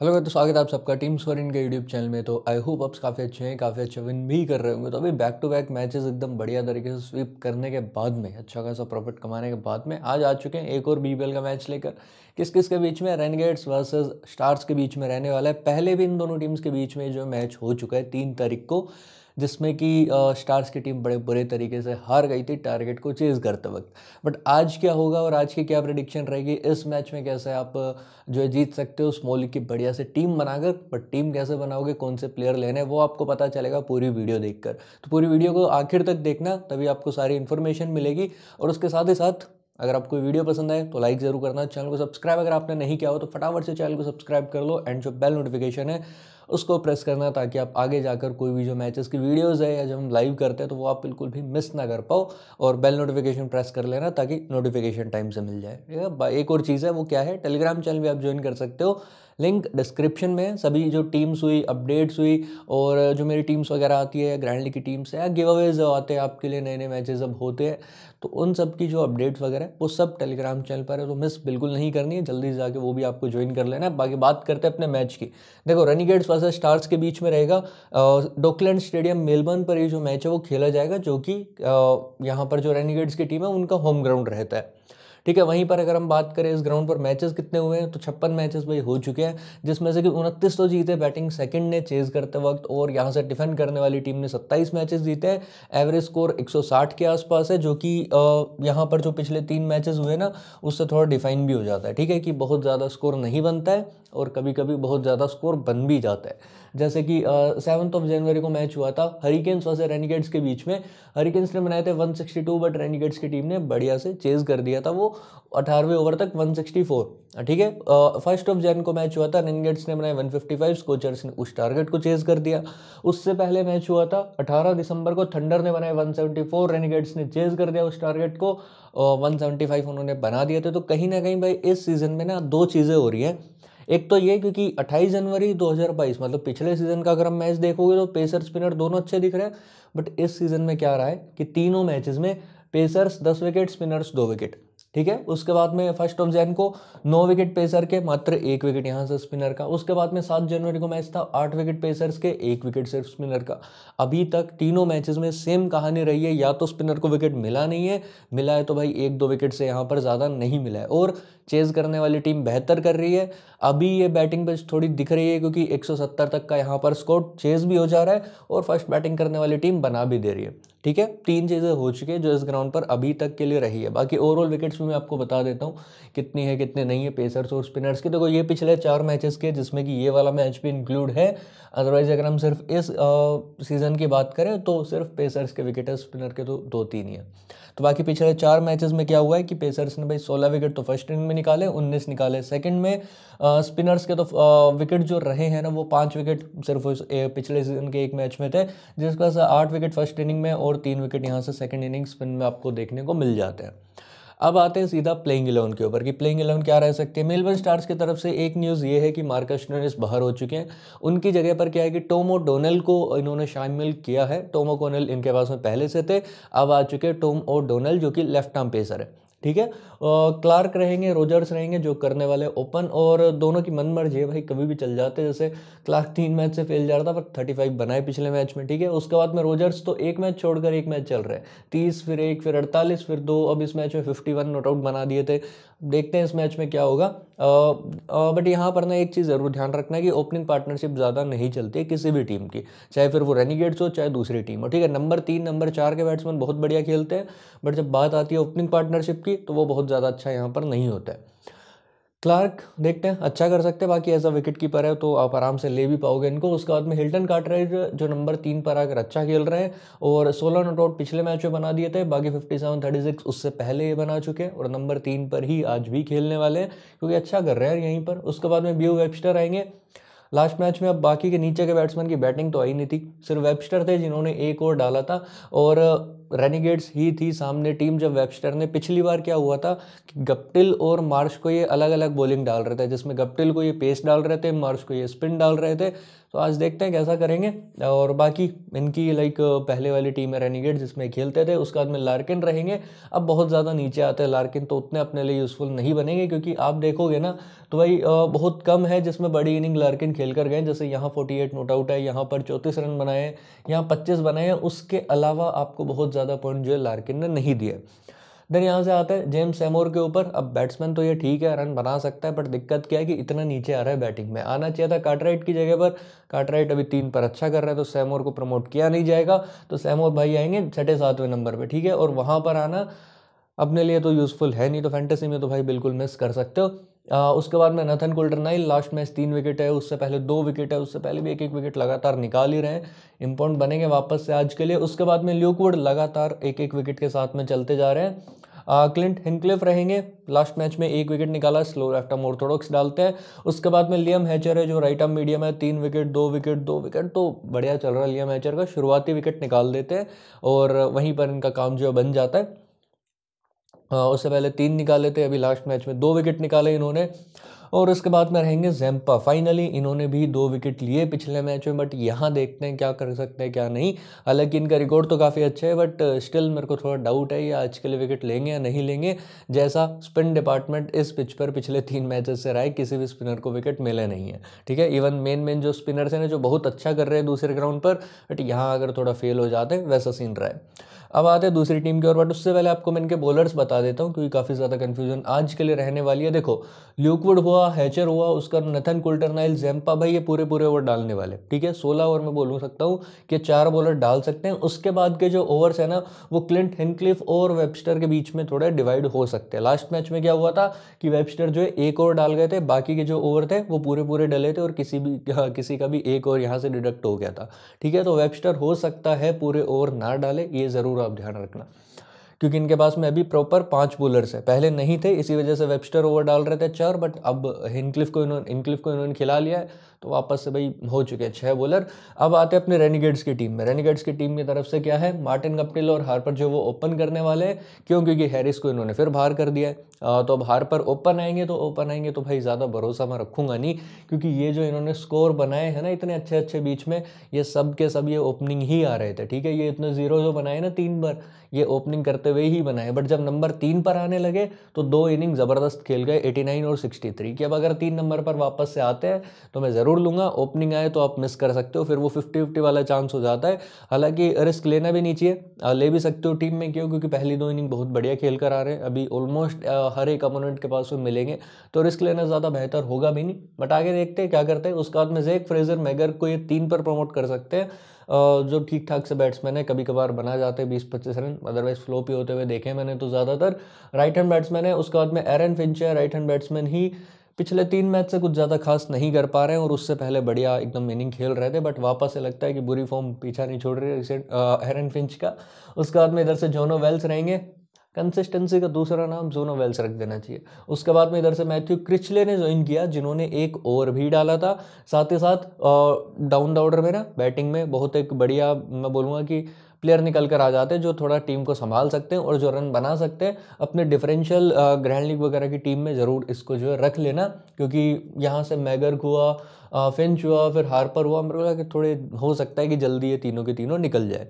hello तो स्वागत है आप सबका टीम स्कोरिन इनके यूट्यूब चैनल में तो आई होप आप काफ़ी अच्छे हैं काफ़ी अच्छे विन भी कर रहे होंगे तो अभी बैक टू बैक मैचेस एकदम बढ़िया तरीके से स्वीप करने के बाद में अच्छा खासा प्रॉफिट कमाने के बाद में आज आ चुके हैं एक और बीबीएल का मैच लेकर किस किस के बीच में रेनगेट्स वर्सेज स्टार्स के बीच में रहने वाला है पहले भी इन दोनों टीम्स के बीच में जो मैच हो चुका है तीन तारीख को जिसमें कि स्टार्स की टीम बड़े बुरे तरीके से हार गई थी टारगेट को चेज़ करते वक्त बट आज क्या होगा और आज की क्या प्रडिक्शन रहेगी इस मैच में कैसे आप जो है जीत सकते हो स्मॉल की बढ़िया से टीम बनाकर बट टीम कैसे बनाओगे कौन से प्लेयर लेने वो आपको पता चलेगा पूरी वीडियो देखकर तो पूरी वीडियो को आखिर तक देखना तभी आपको सारी इन्फॉर्मेशन मिलेगी और उसके साथ ही साथ अगर आपको वीडियो पसंद आए तो लाइक ज़रूर करना चैनल को सब्सक्राइब अगर आपने नहीं किया हो तो फटाफट से चैनल को सब्सक्राइब कर लो एंड जो बेल नोटिफिकेशन है उसको प्रेस करना ताकि आप आगे जाकर कोई भी जो मैचेस की वीडियोज़ है या जब हम लाइव करते हैं तो वो आप बिल्कुल भी मिस ना कर पाओ और बेल नोटिफिकेशन प्रेस कर लेना ताकि नोटिफिकेशन टाइम से मिल जाए एक और चीज़ है वो क्या है टेलीग्राम चैनल भी आप ज्वाइन कर सकते हो लिंक डिस्क्रिप्शन में है सभी जो टीम्स हुई अपडेट्स हुई और जो मेरी टीम्स वगैरह आती है ग्रैंड की टीम्स है या गिव अवेज आते हैं आपके लिए नए नए मैचेस अब होते हैं तो उन सब की जो अपडेट्स वगैरह वो सब टेलीग्राम चैनल पर है तो मिस बिल्कुल नहीं करनी है जल्दी से जाके वो भी आपको ज्वाइन कर लेना है बाकी बात करते हैं अपने मैच की देखो रनीगेट्स वर्सेज स्टार्स के बीच में रहेगा डोकलैंड स्टेडियम मेलबर्न पर ये जो मैच है वो खेला जाएगा जो कि यहाँ पर जो रनीगेट्स की टीम है उनका होम ग्राउंड रहता है ठीक है वहीं पर अगर हम बात करें इस ग्राउंड पर मैचेस कितने हुए हैं तो छप्पन मैचेस भाई हो चुके हैं जिसमें से कि उनतीस तो जीते बैटिंग सेकंड ने चेज करते वक्त और यहाँ से डिफेंड करने वाली टीम ने सत्ताईस मैचेस जीते हैं एवरेज स्कोर एक के आसपास है जो कि यहाँ पर जो पिछले तीन मैचेज हुए ना उससे थोड़ा डिफाइन भी हो जाता है ठीक है कि बहुत ज़्यादा स्कोर नहीं बनता है और कभी कभी बहुत ज़्यादा स्कोर बन भी जाता है जैसे कि सेवन्थ ऑफ जनवरी को मैच हुआ था हरिकेन्स वैसे रेनिगेट्स के बीच में हरिकेन्स ने बनाए थे 162 बट रेनिगेट्स की टीम ने बढ़िया से चेज कर दिया था वो अठारहवें ओवर तक 164 ठीक है फर्स्ट ऑफ जैन को मैच हुआ था गेट्स ने बनाए 155 फिफ्टी ने उस टारगेट को चेज कर दिया उससे पहले मैच हुआ था 18 दिसंबर को थंडर ने बनाए 174 सेवेंटी रेनगेट्स ने चेज कर दिया उस टारगेट को uh, 175 उन्होंने बना दिए थे तो कहीं ना कहीं भाई इस सीज़न में ना दो चीज़ें हो रही हैं एक तो ये क्योंकि 28 जनवरी 2022 मतलब पिछले सीज़न का अगर हम मैच देखोगे तो पेसर स्पिनर दोनों अच्छे दिख रहे हैं बट इस सीज़न में क्या रहा है कि तीनों मैचेस में पेसर्स 10 विकेट स्पिनर्स 2 विकेट ठीक है उसके बाद में फर्स्ट ऑफ जैन को नौ विकेट पेसर के मात्र एक विकेट यहाँ से स्पिनर का उसके बाद में सात जनवरी को मैच था आठ विकेट पेसर्स के एक विकेट सिर्फ स्पिनर का अभी तक तीनों मैचेस में सेम कहानी रही है या तो स्पिनर को विकेट मिला नहीं है मिला है तो भाई एक दो विकेट से यहाँ पर ज़्यादा नहीं मिला है और चेज़ करने वाली टीम बेहतर कर रही है अभी ये बैटिंग पिच थोड़ी दिख रही है क्योंकि 170 तक का यहाँ पर स्कोर चेज़ भी हो जा रहा है और फर्स्ट बैटिंग करने वाली टीम बना भी दे रही है ठीक है तीन चीज़ें हो चुकी है जो इस ग्राउंड पर अभी तक के लिए रही है बाकी ओवरऑल विकेट्स भी मैं आपको बता देता हूँ कितनी है कितने नहीं है पेसर्स और स्पिनर्स की देखो तो ये पिछले चार मैचेस के जिसमें कि ये वाला मैच भी इंक्लूड है अदरवाइज अगर हम सिर्फ इस सीज़न की बात करें तो सिर्फ पेसर्स के विकेट है स्पिनर के तो दो तीन ही है तो बाकी पिछले चार मैचेस में क्या हुआ है कि पेसर्स ने भाई सोलह विकेट तो फर्स्ट इनिंग में निकाले उन्नीस निकाले सेकेंड में स्पिनर्स के तो विकेट जो रहे हैं ना वो पाँच विकेट सिर्फ उस पिछले सीजन के एक मैच में थे जिसके पास आठ विकेट फर्स्ट इनिंग में और तीन विकेट यहाँ से सेकेंड इनिंग स्पिन में आपको देखने को मिल जाते हैं अब आते हैं सीधा प्लेइंग इलेवन के ऊपर कि प्लेइंग इलेवन क्या रह सकते हैं मेलबर्न स्टार्स की तरफ से एक न्यूज़ ये है कि मार्कस नोरिस बाहर हो चुके हैं उनकी जगह पर क्या है कि टोमो डोनल को इन्होंने शामिल किया है टोमो कोनल इनके पास में पहले से थे अब आ चुके हैं टोम ओ डोनल जो कि लेफ्ट आर्म पेसर है ठीक है क्लार्क रहेंगे रोजर्स रहेंगे जो करने वाले ओपन और दोनों की मन मर्जी है भाई कभी भी चल जाते जैसे क्लार्क तीन मैच से फेल जा रहा था पर थर्टी फाइव बनाए पिछले मैच में ठीक है उसके बाद में रोजर्स तो एक मैच छोड़कर एक मैच चल रहे हैं तीस फिर एक फिर अड़तालीस फिर दो अब इस मैच में फिफ्टी वन नोट आउट बना दिए थे देखते हैं इस मैच में क्या होगा बट यहाँ पर ना एक चीज़ ज़रूर ध्यान रखना है कि ओपनिंग पार्टनरशिप ज़्यादा नहीं चलती है किसी भी टीम की चाहे फिर वो रेनीगेट्स हो चाहे दूसरी टीम हो ठीक है नंबर तीन नंबर चार के बैट्समैन बहुत बढ़िया खेलते हैं बट जब बात आती है ओपनिंग पार्टनरशिप की तो वो बहुत ज़्यादा अच्छा यहाँ पर नहीं होता है क्लार्क देखते हैं अच्छा कर सकते हैं बाकी एज अ विकेट कीपर है तो आप आराम से ले भी पाओगे इनको उसके बाद में हिल्टन काटरेज जो नंबर तीन पर आकर अच्छा खेल रहे हैं और सोलह नॉट आउट पिछले मैच में बना दिए थे बाकी फिफ्टी सेवन थर्टी सिक्स उससे पहले ये बना चुके हैं और नंबर तीन पर ही आज भी खेलने वाले हैं क्योंकि अच्छा कर रहे हैं यहीं पर उसके बाद में ब्यू वेबस्टर आएंगे लास्ट मैच में अब बाकी के नीचे के बैट्समैन की बैटिंग तो आई नहीं थी सिर्फ वेबस्टर थे जिन्होंने एक और डाला था और रेनिगेट्स ही थी सामने टीम जब वेबस्टर ने पिछली बार क्या हुआ था कि गप्टिल और मार्श को ये अलग अलग बॉलिंग डाल रहे थे जिसमें गप्टिल को ये पेस डाल रहे थे मार्श को ये स्पिन डाल रहे थे तो आज देखते हैं कैसा करेंगे और बाकी इनकी लाइक पहले वाली टीम है रेनिगेट जिसमें खेलते थे उसके बाद में लार्किन रहेंगे अब बहुत ज़्यादा नीचे आते हैं लार्किन तो उतने अपने लिए यूज़फुल नहीं बनेंगे क्योंकि आप देखोगे ना तो भाई बहुत कम है जिसमें बड़ी इनिंग लार्किन खेल कर गए जैसे यहाँ फोर्टी एट नोट आउट है यहाँ पर चौंतीस रन बनाए यहाँ पच्चीस बनाए उसके अलावा आपको बहुत ज़्यादा पॉइंट जो है लार्किन ने नहीं दिए देन यहाँ से आते हैं जेम्स सेमोर के ऊपर अब बैट्समैन तो ये ठीक है रन बना सकता है बट दिक्कत क्या है कि इतना नीचे आ रहा है बैटिंग में आना चाहिए था काटराइट की जगह पर काटराइट अभी तीन पर अच्छा कर रहा है तो सेमोर को प्रमोट किया नहीं जाएगा तो सेमोर भाई आएंगे छठे सातवें नंबर पर ठीक है और वहाँ पर आना अपने लिए तो यूज़फुल है नहीं तो फैंटेसी में तो भाई बिल्कुल मिस कर सकते हो आ, उसके बाद में नथन कुल्टरनाइल लास्ट मैच तीन विकेट है उससे पहले दो विकेट है उससे पहले भी एक एक विकेट लगातार निकाल ही रहे हैं इम्पोर्टेंट बनेंगे वापस से आज के लिए उसके बाद में ल्यूकवुड लगातार एक एक विकेट के साथ में चलते जा रहे हैं क्लिंट हिंकलिफ रहेंगे लास्ट मैच में एक विकेट निकाला स्लो लेफ्ट आर्म ऑर्थोडॉक्स डालते हैं उसके बाद में लियम हैचर है जो राइट आर्म मीडियम है तीन विकेट दो विकेट दो विकेट तो बढ़िया चल रहा है लियम हैचर का शुरुआती विकेट निकाल देते हैं और वहीं पर इनका काम जो है बन जाता है हाँ, उससे पहले तीन निकाले थे अभी लास्ट मैच में दो विकेट निकाले इन्होंने और उसके बाद में रहेंगे जैम्पा फाइनली इन्होंने भी दो विकेट लिए पिछले मैच में बट यहाँ देखते हैं क्या कर सकते हैं क्या नहीं हालांकि इनका रिकॉर्ड तो काफ़ी अच्छा है बट स्टिल मेरे को थोड़ा डाउट है ये आज के लिए विकेट लेंगे या नहीं लेंगे जैसा स्पिन डिपार्टमेंट इस पिच पर पिछले तीन मैचेस से रहा है किसी भी स्पिनर को विकेट मिले नहीं है ठीक है इवन मेन मेन जो स्पिनर्स हैं जो बहुत अच्छा कर रहे हैं दूसरे ग्राउंड पर बट यहाँ अगर थोड़ा फेल हो जाते हैं वैसा सीन रहा है अब आते हैं दूसरी टीम की ओर बट उससे पहले आपको मैं इनके बॉलर्स बता देता हूँ क्योंकि काफ़ी ज़्यादा कन्फ्यूजन आज के लिए रहने वाली है देखो ल्यूकवुड हुआ हुआ हैचर हुआ उसका नथन कुल्टरनाइल जैम्पा भाई ये पूरे पूरे ओवर डालने वाले ठीक है सोलह ओवर में बोल सकता हूँ कि चार बॉलर डाल सकते हैं उसके बाद के जो ओवर्स है ना वो क्लिंट हिनक्लिफ और वेबस्टर के बीच में थोड़ा डिवाइड हो सकते हैं लास्ट मैच में क्या हुआ था कि वेबस्टर जो है एक ओवर डाल गए थे बाकी के जो ओवर थे वो पूरे पूरे डले थे और किसी भी हाँ, किसी का भी एक ओवर यहाँ से डिडक्ट हो गया था ठीक है तो वेबस्टर हो सकता है पूरे ओवर ना डाले ये ज़रूर आप ध्यान रखना क्योंकि इनके पास में अभी प्रॉपर पांच बॉलर्स है पहले नहीं थे इसी वजह से वेबस्टर ओवर डाल रहे थे चार बट अब हिनक्लिफ को इन्होंने इनक्लिफ को इन्होंने खिला लिया है तो वापस से भाई हो चुके हैं छः बॉलर अब आते हैं अपने रेनिगेट्स की टीम में रेनिगेट्स की टीम की तरफ से क्या है मार्टिन कप्टिल और हार्पर जो वो ओपन करने वाले हैं क्यों क्योंकि हैरिस को इन्होंने फिर बाहर कर दिया है तो अब हार्पर ओपन आएंगे तो ओपन आएंगे तो भाई ज़्यादा भरोसा मैं रखूँगा नहीं क्योंकि ये जो इन्होंने स्कोर बनाए हैं ना इतने अच्छे अच्छे बीच में ये सब के सब ये ओपनिंग ही आ रहे थे ठीक है ये इतने जीरो जो बनाए ना तीन बार ये ओपनिंग करते हुए ही बनाए बट जब नंबर तीन पर आने लगे तो दो इनिंग ज़बरदस्त खेल गए 89 और 63 कि अब अगर तीन नंबर पर वापस से आते हैं तो मैं ज़रूर लूँगा ओपनिंग आए तो आप मिस कर सकते हो फिर वो फिफ्टी फिफ्टी वाला चांस हो जाता है हालांकि रिस्क लेना भी नहीं चाहिए ले भी सकते हो टीम में क्यों क्योंकि पहली दो इनिंग बहुत बढ़िया खेल कर आ रहे हैं अभी ऑलमोस्ट हर एक अपोनेंट के पास वो मिलेंगे तो रिस्क लेना ज़्यादा बेहतर होगा भी नहीं बट आगे देखते हैं क्या करते हैं उसके बाद में जेक फ्रेजर मैगर को ये तीन पर प्रमोट कर सकते हैं जो ठीक ठाक से बैट्समैन है कभी कभार बना जाते हैं बीस पच्चीस रन अदरवाइज फ्लो भी होते हुए देखे मैंने तो ज़्यादातर राइट हैंड बैट्समैन है उसके बाद में एरन फिंच है राइट हैंड बैट्समैन ही पिछले तीन मैच से कुछ ज़्यादा खास नहीं कर पा रहे हैं और उससे पहले बढ़िया एकदम इनिंग खेल रहे थे बट वापस से लगता है कि बुरी फॉर्म पीछा नहीं छोड़ रही है हेरन फिंच का उसके बाद में इधर से जोनो वेल्स रहेंगे कंसिस्टेंसी का दूसरा नाम जोनो वेल्स रख देना चाहिए उसके बाद में इधर से मैथ्यू क्रिचले ने ज्वाइन किया जिन्होंने एक ओवर भी डाला था साथ ही साथ डाउन द ऑर्डर में ना बैटिंग में बहुत एक बढ़िया मैं बोलूँगा कि प्लेयर निकल कर आ जाते हैं जो थोड़ा टीम को संभाल सकते हैं और जो रन बना सकते हैं अपने डिफरेंशियल ग्रैंड लीग वगैरह की टीम में ज़रूर इसको जो है रख लेना क्योंकि यहाँ से मैगर हुआ फिंच हुआ फिर हार्पर हुआ मेरे को लगा कि थोड़े हो सकता है कि जल्दी ये तीनों के तीनों निकल जाए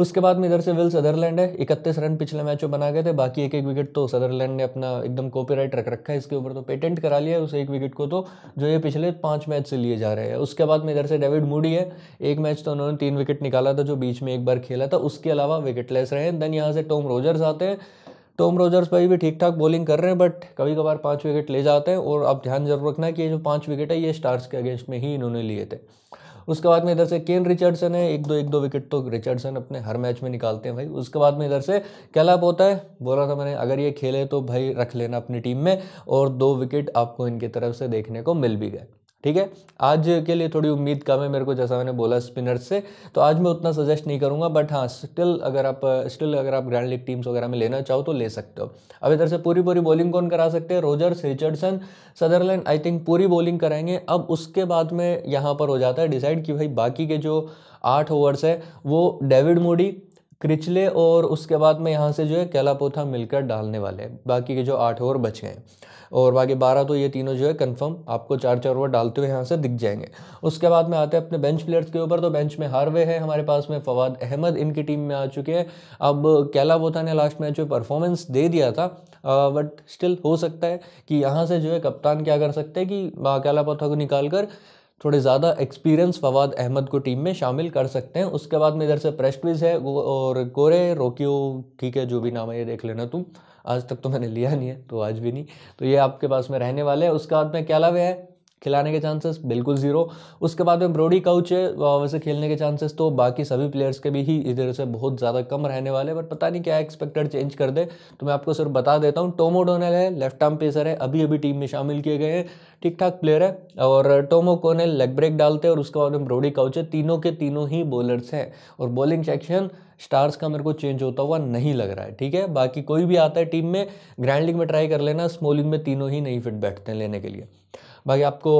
उसके बाद में इधर से विल सदरलैंड है इकतीस रन पिछले मैचों बना गए थे बाकी एक एक विकेट तो सदरलैंड ने अपना एकदम कॉपीराइट रख रखा है इसके ऊपर तो पेटेंट करा लिया है उस एक विकेट को तो जो ये पिछले पाँच मैच से लिए जा रहे हैं उसके बाद में इधर से डेविड मूडी है एक मैच तो उन्होंने तीन विकेट निकाला था जो बीच में एक बार खेला था उसके अलावा विकेट लेस रहे हैं देन यहाँ से टॉम रोजर्स आते हैं टॉम रोजर्स भाई भी ठीक ठाक बॉलिंग कर रहे हैं बट कभी कभार पाँच विकेट ले जाते हैं और आप ध्यान जरूर रखना कि ये जो पाँच विकेट है ये स्टार्स के अगेंस्ट में ही इन्होंने लिए थे उसके बाद में इधर से केन रिचर्डसन है एक दो एक दो विकेट तो रिचर्डसन अपने हर मैच में निकालते हैं भाई उसके बाद में इधर से कैलाप होता है बोला था मैंने अगर ये खेले तो भाई रख लेना अपनी टीम में और दो विकेट आपको इनकी तरफ से देखने को मिल भी गए ठीक है आज के लिए थोड़ी उम्मीद कम है मेरे को जैसा मैंने बोला स्पिनर्स से तो आज मैं उतना सजेस्ट नहीं करूँगा बट हाँ स्टिल अगर आप स्टिल अगर आप ग्रैंड लीग टीम्स वगैरह में लेना चाहो तो ले सकते हो अब इधर से पूरी पूरी बॉलिंग कौन करा सकते हैं Rogers Richardson Sutherland I think पूरी बॉलिंग कराएंगे अब उसके बाद में यहाँ पर हो जाता है डिसाइड कि भाई बाकी के जो आठ ओवर्स है वो डेविड मोडी क्रिचले और उसके बाद में यहाँ से जो है कैलापोथा मिलकर डालने वाले हैं बाकी के जो आठ ओवर बचे हैं और बाकी बारह तो ये तीनों जो है कन्फर्म आपको चार चार ओवर डालते हुए यहाँ से दिख जाएंगे उसके बाद में आते हैं अपने बेंच प्लेयर्स के ऊपर तो बेंच में हार्वे है हमारे पास में फवाद अहमद इनकी टीम में आ चुके हैं अब कैला बोता ने लास्ट मैच में परफॉर्मेंस दे दिया था बट स्टिल हो सकता है कि यहाँ से जो है कप्तान क्या कर सकते हैं कि कैला पोथा को निकाल कर थोड़े ज़्यादा एक्सपीरियंस फवाद अहमद को टीम में शामिल कर सकते हैं उसके बाद में इधर से प्रेस्टविज है और कोरे रोकियो ठीक है जो भी नाम है ये देख लेना तुम आज तक तो मैंने लिया नहीं है तो आज भी नहीं तो ये आपके पास में रहने वाले हैं उसके बाद में क्या लावे है खिलाने के चांसेस बिल्कुल ज़ीरो उसके बाद में ब्रोडी काउच है वैसे खेलने के चांसेस तो बाकी सभी प्लेयर्स के भी ही इधर से बहुत ज़्यादा कम रहने वाले बट पता नहीं क्या एक्सपेक्टेड चेंज कर दे तो मैं आपको सिर्फ बता देता हूँ टोमो डोनेल है लेफ्ट आर्म पेसर है अभी अभी टीम में शामिल किए गए हैं ठीक ठाक प्लेयर है और टोमो कोनेल लेग ब्रेक डालते हैं और उसके बाद में ब्रोडी काउच है तीनों के तीनों ही बॉलर्स हैं और बॉलिंग सेक्शन स्टार्स का मेरे को चेंज होता हुआ नहीं लग रहा है ठीक है बाकी कोई भी आता है टीम में ग्रैंड लीग में ट्राई कर लेना स्मॉलिंग में तीनों ही नहीं फिट बैठते हैं लेने के लिए बाकी आपको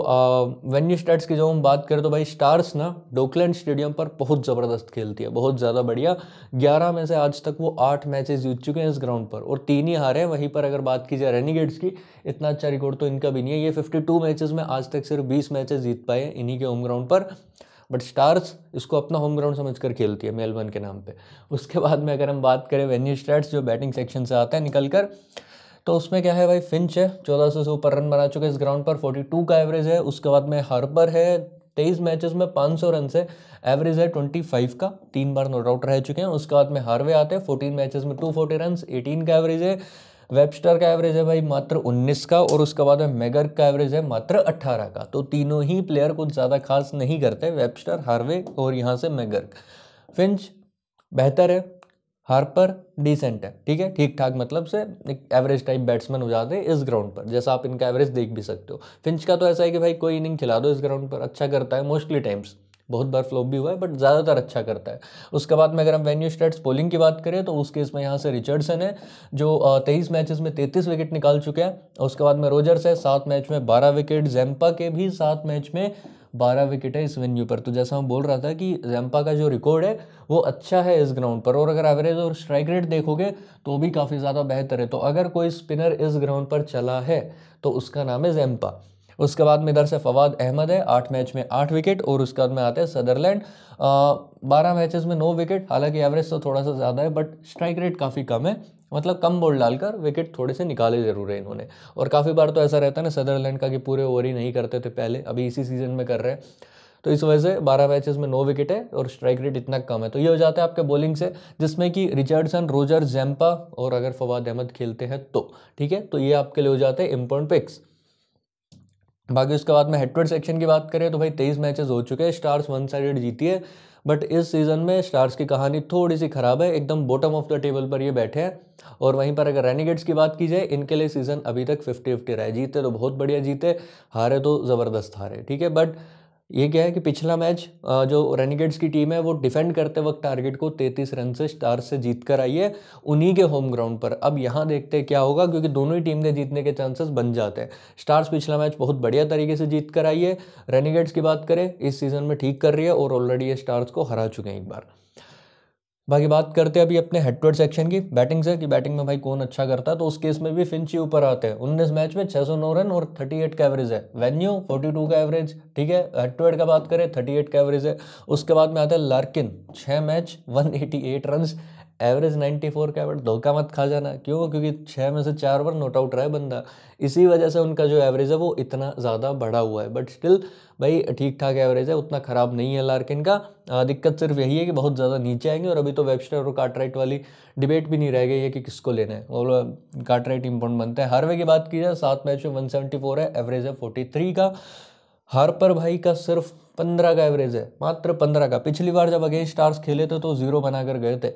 वेन्यू स्टार्स की जब हम बात करें तो भाई स्टार्स ना डोकलैंड स्टेडियम पर बहुत ज़बरदस्त खेलती है बहुत ज़्यादा बढ़िया ग्यारह में से आज तक वो आठ मैचेस जीत चुके हैं इस ग्राउंड पर और तीन ही हारे हैं वहीं पर अगर बात की जाए रेनीगेट्स की इतना अच्छा रिकॉर्ड तो इनका भी नहीं है ये फिफ्टी टू में आज तक सिर्फ बीस मैचेस जीत पाए इन्हीं के होम ग्राउंड पर बट स्टार्स इसको अपना होम ग्राउंड समझ कर खेलती है मेलबर्न के नाम पे उसके बाद में अगर हम बात करें वेन्यू स्टैट्स जो बैटिंग सेक्शन से आता है निकल कर तो उसमें क्या है भाई फिंच है चौदह सौ से ऊपर रन बना चुके इस ग्राउंड पर फोर्टी टू का एवरेज है उसके बाद में हार्पर है तेईस मैचेस में पाँच सौ रन से एवरेज है ट्वेंटी फाइव का तीन बार नोट आउट रह चुके हैं उसके बाद में हारवे आते हैं फोर्टीन मैचेस में टू फोर्टी रन एटीन का एवरेज है वेबस्टर का एवरेज है भाई मात्र 19 का और उसके बाद मेगर का एवरेज है मात्र 18 का तो तीनों ही प्लेयर कुछ ज़्यादा खास नहीं करते वेबस्टर हार्वे और यहाँ से मेगर फिंच बेहतर है हार्पर डिसेंट है ठीक है ठीक ठाक मतलब से एक एवरेज टाइप बैट्समैन हो जाते हैं इस ग्राउंड पर जैसा आप इनका एवरेज देख भी सकते हो फिंच का तो ऐसा है कि भाई कोई इनिंग खिला दो इस ग्राउंड पर अच्छा करता है मोस्टली टाइम्स बहुत बार फ्लॉप भी हुआ है बट ज़्यादातर अच्छा करता है उसके बाद में अगर हम वेन्यू स्टेट्स पोलिंग की बात करें तो उस केस में यहाँ से रिचर्डसन है जो तेईस मैचेस में तैंतीस विकेट निकाल चुके हैं उसके बाद में रोजर्स है सात मैच में बारह विकेट जैम्पा के भी सात मैच में बारह विकेट है इस वेन्यू पर तो जैसा मैं बोल रहा था कि जैम्पा का जो रिकॉर्ड है वो अच्छा है इस ग्राउंड पर और अगर एवरेज और स्ट्राइक रेट देखोगे तो भी काफ़ी ज़्यादा बेहतर है तो अगर कोई स्पिनर इस ग्राउंड पर चला है तो उसका नाम है जैम्पा उसके बाद में इधर से फवाद अहमद है आठ मैच में आठ विकेट और उसके बाद में आते हैं सदरलैंड बारह मैचेस में नौ विकेट हालांकि एवरेज तो थोड़ा सा ज़्यादा है बट स्ट्राइक रेट काफ़ी कम है मतलब कम बॉल डालकर विकेट थोड़े से निकाले ज़रूर है इन्होंने और काफ़ी बार तो ऐसा रहता है ना सदरलैंड का कि पूरे ओवर ही नहीं करते थे पहले अभी इसी सीज़न में कर रहे हैं तो इस वजह से बारह मैचेस में नौ विकेट है और स्ट्राइक रेट इतना कम है तो ये हो जाता है आपके बॉलिंग से जिसमें कि रिचर्डसन रोजर जैम्पा और अगर फवाद अहमद खेलते हैं तो ठीक है तो ये आपके लिए हो जाते हैं इम्पोर्ट पिक्स बाकी उसके बाद में हेडवर्ड सेक्शन की बात करें तो भाई तेईस मैचेस हो चुके हैं स्टार्स वन साइडेड जीती है बट इस सीज़न में स्टार्स की कहानी थोड़ी सी ख़राब है एकदम बॉटम ऑफ द टेबल पर ये बैठे हैं और वहीं पर अगर रेनिगेट्स की बात की जाए इनके लिए सीज़न अभी तक फिफ्टी फिफ्टी रहा है जीते तो बहुत बढ़िया जीते हारे तो ज़बरदस्त हारे ठीक है बट ये क्या है कि पिछला मैच जो रेनिगेड्स की टीम है वो डिफेंड करते वक्त टारगेट को 33 रन से स्टार से जीत कर आई है उन्हीं के होम ग्राउंड पर अब यहाँ देखते हैं क्या होगा क्योंकि दोनों ही टीम ने जीतने के चांसेस बन जाते हैं स्टार्स पिछला मैच बहुत बढ़िया तरीके से जीत कर आई है रेनिगेड्स की बात करें इस सीज़न में ठीक कर रही है और ऑलरेडी ये स्टार्स को हरा चुके हैं एक बार बाकी बात करते हैं अभी अपने हेडवर्ड सेक्शन की बैटिंग से कि बैटिंग में भाई कौन अच्छा करता है तो उस केस में भी फिंची ऊपर आते हैं उन्नीस मैच में छः सौ नौ रन और थर्टी एट का एवरेज है वेन्यू फोर्टी टू का एवरेज ठीक है हेडवर्ड का बात करें थर्टी एट का एवरेज है उसके बाद में आता है लार्किन छः match one eighty eight run average 94 का है बट धोखा मत खा जाना क्यों क्योंकि छः में से चार बार नोट आउट रहा है बंदा इसी वजह से उनका जो एवरेज है वो इतना ज़्यादा बढ़ा हुआ है बट स्टिल भाई ठीक ठाक एवरेज है उतना ख़राब नहीं है लार्किन का दिक्कत सिर्फ यही है कि बहुत ज़्यादा नीचे आएंगे और अभी तो वेबस्टर और कार्टराइट वाली डिबेट भी नहीं रह गई है कि किसको लेना है और कार्टराइट इम्पोर्टेंट बनता है हार्वे की बात की जाए सात मैच में फोर है एवरेज है थ्री का पर भाई का सिर्फ पंद्रह का एवरेज है मात्र पंद्रह का पिछली बार जब अगेंस्ट स्टार्स खेले थे तो जीरो बनाकर गए थे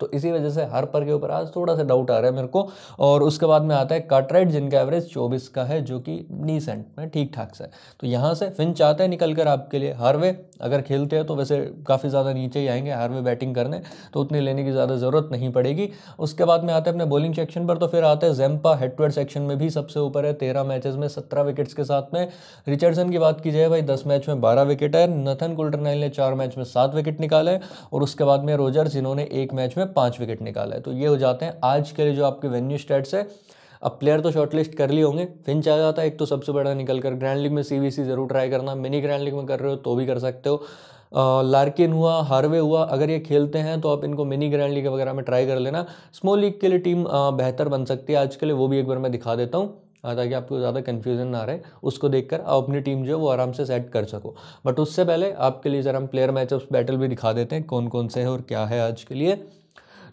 तो इसी वजह से हर पर के ऊपर आज थोड़ा सा डाउट आ रहा है मेरे को और उसके बाद में आता है कटरेट जिनका एवरेज चौबीस का है जो कि नीसेंट में ठीक ठाक से तो यहाँ से फिंच आता है निकल कर आपके लिए वे अगर खेलते हैं तो वैसे काफ़ी ज़्यादा नीचे ही आएंगे वे बैटिंग करने तो उतनी लेने की ज़्यादा ज़रूरत नहीं पड़ेगी उसके बाद में आते हैं अपने बॉलिंग सेक्शन पर तो फिर आते हैं Zampa head to head section में भी सबसे ऊपर है तेरह मैचेस में सत्रह विकेट्स के साथ में रिचर्डसन की बात की जाए भाई दस मैच में बारह विकेट है नथन कुल्टरनाइल ने चार मैच में सात विकेट निकाले और उसके बाद में रोजर्स इन्होंने एक मैच में में पाँच विकेट निकाला है तो ये हो जाते हैं आज के लिए जो आपके वेन्यू स्टेट्स है अब प्लेयर तो शॉर्टलिस्ट कर लिए होंगे फिंच आ जाता है एक तो सबसे बड़ा निकल कर ग्रैंड लीग में सी ज़रूर ट्राई करना मिनी ग्रैंड लीग में कर रहे हो तो भी कर सकते हो लार्किन हुआ हार्वे हुआ अगर ये खेलते हैं तो आप इनको मिनी ग्रैंड लीग वगैरह में ट्राई कर लेना स्मॉल लीग के लिए टीम बेहतर बन सकती है आज के लिए वो भी एक बार मैं दिखा देता हूँ ताकि आपको ज़्यादा कन्फ्यूजन ना रहे उसको देखकर आप अपनी टीम जो है वो आराम से सेट कर सको बट उससे पहले आपके लिए ज़रा हम प्लेयर मैचअप्स बैटल भी दिखा देते हैं कौन कौन से हैं और क्या है आज के लिए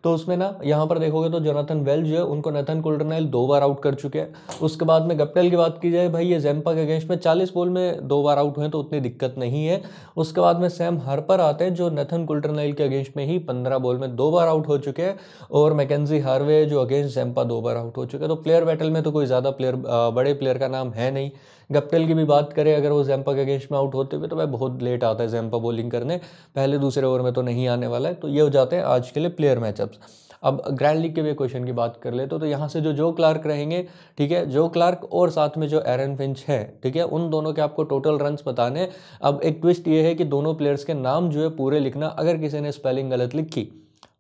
तो उसमें ना यहाँ पर देखोगे तो जोनाथन वेल जो है उनको नथन कुल्टनाइल दो बार आउट कर चुके हैं उसके बाद में गप्टेल की बात की जाए भाई ये जैम्पा के अगेंस्ट में चालीस बॉल में दो बार आउट हुए तो उतनी दिक्कत नहीं है उसके बाद में सैम हरपर आते हैं जो नथन कुल्टनाइल के अगेंस्ट में ही पंद्रह बॉल में दो बार आउट हो चुके हैं और मैकेजी हारवे जो अगेंस्ट जैम्पा दो बार आउट हो चुके हैं तो प्लेयर बैटल में तो कोई ज़्यादा प्लेयर बड़े प्लेयर का नाम है नहीं गप्टिल की भी बात करें अगर वो जैम्पा के अगेंस्ट में आउट होते हुए तो भाई बहुत लेट आता है जैम्पा बॉलिंग करने पहले दूसरे ओवर में तो नहीं आने वाला है तो ये हो जाते हैं आज के लिए प्लेयर मैचअप्स अब ग्रैंड लीग के भी क्वेश्चन की बात कर ले तो, तो यहाँ से जो जो क्लार्क रहेंगे ठीक है जो क्लार्क और साथ में जो एरन फिंच है ठीक है उन दोनों के आपको टोटल रन्स बताने अब एक ट्विस्ट ये है कि दोनों प्लेयर्स के नाम जो है पूरे लिखना अगर किसी ने स्पेलिंग गलत लिखी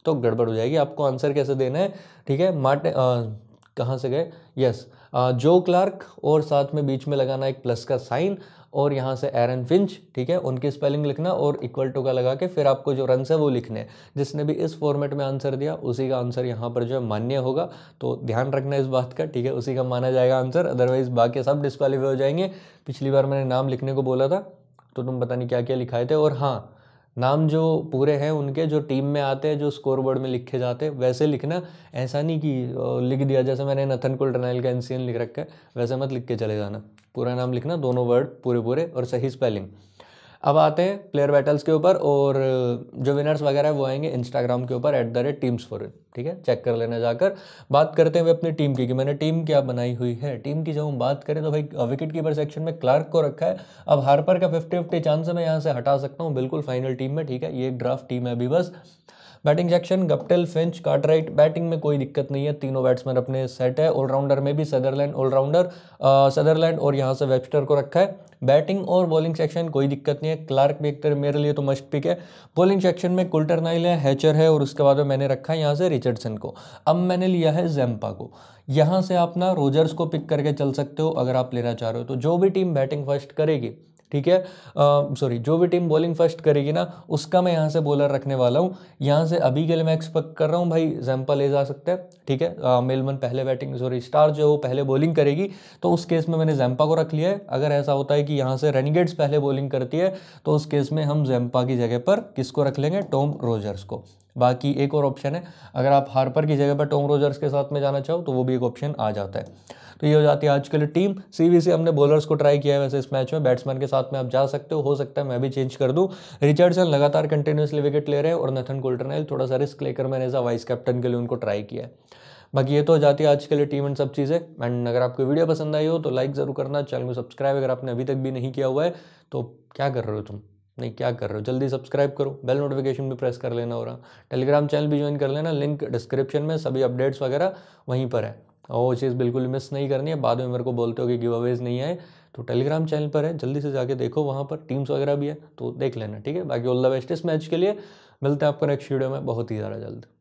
तो गड़बड़ हो जाएगी आपको आंसर कैसे देना है ठीक है मार्टे कहाँ से गए यस जो क्लार्क और साथ में बीच में लगाना एक प्लस का साइन और यहाँ से एरन फिंच ठीक है उनकी स्पेलिंग लिखना और इक्वल टू का लगा के फिर आपको जो रन है वो लिखने जिसने भी इस फॉर्मेट में आंसर दिया उसी का आंसर यहाँ पर जो है मान्य होगा तो ध्यान रखना इस बात का ठीक है उसी का माना जाएगा आंसर अदरवाइज़ बाकी सब डिस्कालीफाई हो जाएंगे पिछली बार मैंने नाम लिखने को बोला था तो तुम पता नहीं क्या क्या लिखाए थे और हाँ नाम जो पूरे हैं उनके जो टीम में आते हैं जो स्कोर बोर्ड में लिखे जाते हैं वैसे लिखना ऐसा नहीं कि लिख दिया जैसे मैंने नथन कुलटनाइल का एन लिख रखा है वैसे मत लिख के चले जाना पूरा नाम लिखना दोनों वर्ड पूरे पूरे और सही स्पेलिंग अब आते हैं प्लेयर बैटल्स के ऊपर और जो विनर्स वगैरह वो आएंगे इंस्टाग्राम के ऊपर एट द रेट टीम्स फॉरन ठीक है चेक कर लेना जाकर बात करते हुए अपनी टीम की कि मैंने टीम क्या बनाई हुई है टीम की जब हम बात करें तो भाई विकेट कीपर सेक्शन में क्लार्क को रखा है अब हार्पर का फिफ्टी फिफ्टी चांस मैं यहाँ से हटा सकता हूँ बिल्कुल फाइनल टीम में ठीक है ये एक ड्राफ्ट टीम है अभी बस batting section Guptill Finch Cartwright batting में कोई दिक्कत नहीं है तीनों बैट्समैन अपने सेट है ऑलराउंडर में भी सदरलैंड ऑलराउंडर सदरलैंड और यहाँ से वेबस्टर को रखा है बैटिंग और बॉलिंग सेक्शन कोई दिक्कत नहीं है क्लार्क भी एक तरह मेरे लिए तो मस्ट पिक है बॉलिंग सेक्शन में कुल्टर नाइल है हैचर है और उसके बाद मैंने रखा है यहाँ से रिचर्डसन को अब मैंने लिया है जैम्पा को यहाँ से आप ना रोजर्स को पिक करके चल सकते हो अगर आप लेना चाह रहे हो तो जो भी टीम बैटिंग फर्स्ट करेगी ठीक है सॉरी जो भी टीम बॉलिंग फर्स्ट करेगी ना उसका मैं यहाँ से बॉलर रखने वाला हूँ यहाँ से अभी के लिए मैं एक्सपेक्ट कर रहा हूँ भाई जैम्पा ले जा सकता है ठीक है मेलमन पहले बैटिंग सॉरी स्टार जो है वो पहले बॉलिंग करेगी तो उस केस में मैंने जैम्पा को रख लिया है अगर ऐसा होता है कि यहाँ से रनगेट्स पहले बॉलिंग करती है तो उस केस में हम जैम्पा की जगह पर किसको रख लेंगे टॉम रोजर्स को बाकी एक और ऑप्शन है अगर आप हार्पर की जगह पर टॉम रोजर्स के साथ में जाना चाहो तो वो भी एक ऑप्शन आ जाता है तो ये हो जाती है आज के लिए टीम सी से हमने बॉलर्स को ट्राई किया है वैसे इस मैच में बैट्समैन के साथ में आप जा सकते हो हो सकता है मैं भी चेंज कर दूँ रिचर्डसन लगातार कंटिन्यूसली विकेट ले रहे हैं और नथन कोल्टरनेल थोड़ा सा रिस्क लेकर मैंने ऐसा वाइस कैप्टन के लिए उनको ट्राई किया है बाकी ये तो हो जाती है आज के लिए टीम एंड सब चीज़ें एंड अगर आपको वीडियो पसंद आई हो तो लाइक ज़रूर करना चैनल को सब्सक्राइब अगर आपने अभी तक भी नहीं किया हुआ है तो क्या कर रहे हो तुम नहीं क्या कर रहे हो जल्दी सब्सक्राइब करो बेल नोटिफिकेशन भी प्रेस कर लेना हो रहा टेलीग्राम चैनल भी ज्वाइन कर लेना लिंक डिस्क्रिप्शन में सभी अपडेट्स वगैरह वहीं पर है और वो चीज़ बिल्कुल मिस नहीं करनी है बाद में मेरे को बोलते हो कि गिव अवेज नहीं आए तो टेलीग्राम चैनल पर है जल्दी से जाके देखो वहाँ पर टीम्स वगैरह भी है तो देख लेना ठीक है बाकी ऑल द बेस्ट इस मैच के लिए मिलते हैं आपको नेक्स्ट वीडियो में बहुत ही ज़्यादा जल्द